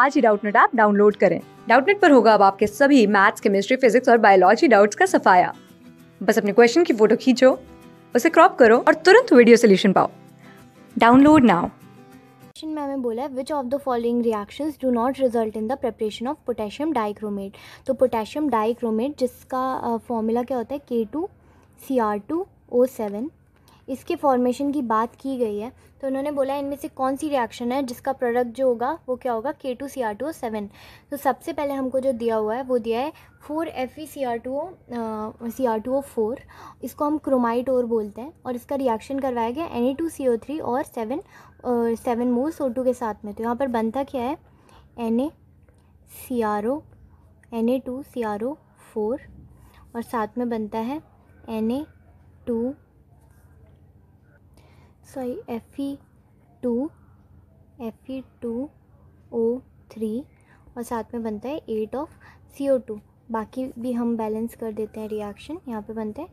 आज ही Doubtnut app download करें डाउटनेट पर होगा अब आपके सभी मैथ्स केमिस्ट्री फिजिक्स और बायोलॉजी डाउट्स का सफाया बस अपने क्वेश्चन की फोटो खींचो उसे क्रॉप करो और तुरंत वीडियो सोल्यूशन पाओ डाउनलोड नाउ क्वेश्चन में हमें बोला है which of the following reactions do not result in the preparation of potassium dichromate तो पोटेशियम डाइक्रोमेट जिसका फॉर्मूला uh, क्या होता है K two C R two O seven इसके फॉर्मेशन की बात की गई है तो उन्होंने बोला इनमें से कौन सी रिएक्शन है जिसका प्रोडक्ट जो होगा वो क्या होगा K two C R two O seven तो सबसे पहले हमको जो दिया हुआ है वो दिया है four F E C R two O C R two O four इसको हम क्रोमाइट और बोलते हैं और इसका रिएक्शन करवाया गया N E two C O three और seven seven mole so two के साथ में तो यहाँ पर बनता क्या है N A C R O N A two C R O four और साथ में बनता है N A two sorry F E two F E two O three और साथ में बनता है eight of C O two बाकी भी हम बैलेंस कर देते हैं रिएक्शन यहाँ पे बनता है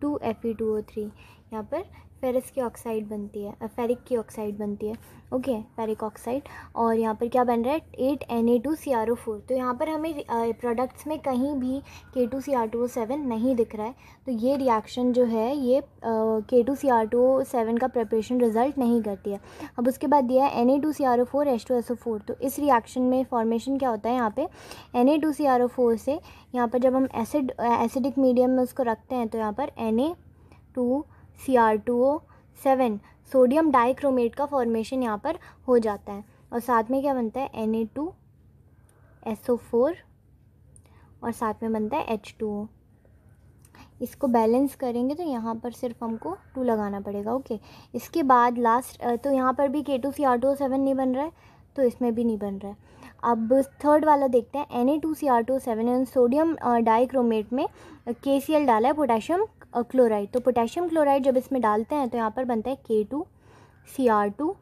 two F E two O three यहाँ पर फेरस की ऑक्साइड बनती है फेरिक की ऑक्साइड बनती है ओके फेरिक ऑक्साइड और यहाँ पर क्या बन रहा है eight N A two C R O four तो यहाँ पर हमें प्रोडक्ट्स में कहीं भी K two C R two O seven नहीं दिख रहा है तो ये रिएक्शन जो है ये K two C R two O seven का प्रपरेशन रिजल्ट नहीं करती है अब उसके बाद दिया है N A two C R O four H two S O four तो इस रिएक्शन में फॉर्मेशन क्या होता है यहाँ पर N A two C R O four से यहाँ पर जब हम एसिड एसिडिक मीडियम में उसको रखते हैं तो यहाँ पर N A two C R two O seven sodium dichromate का फॉर्मेशन यहाँ पर हो जाता है और साथ में क्या बनता है N A two S O four और साथ में बनता है एच टू ओ इसको बैलेंस करेंगे तो यहाँ पर सिर्फ हमको टू लगाना पड़ेगा ओके इसके बाद लास्ट तो यहाँ पर भी K two C R two O seven नहीं बन रहा है तो इसमें भी नहीं बन रहा है अब थर्ड वाला देखते हैं N A two C R two seven sodium dichromate में के सी एल डाला है पोटेशियम क्लोराइड तो पोटेशियम क्लोराइड जब इसमें डालते हैं तो यहाँ पर बनता है K two C R two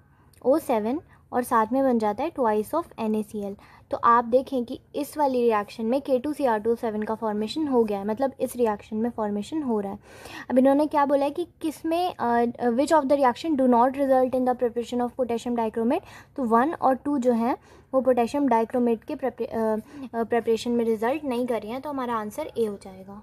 O seven और साथ में बन जाता है twice of N A C L तो आप देखें कि इस वाली रिएक्शन में K two C R two seven का फॉर्मेशन हो गया है मतलब इस रिएक्शन में फॉर्मेशन हो रहा है अब इन्होंने क्या बोला है कि किस तो में which of the reaction do not result in the preparation of potassium dichromate तो वन और टू जो है वो पोटेशियम डाइक्रोमेट के प्रपरेशन में रिजल्ट नहीं कर रही हैं तो हमारा आंसर ए हो जाएगा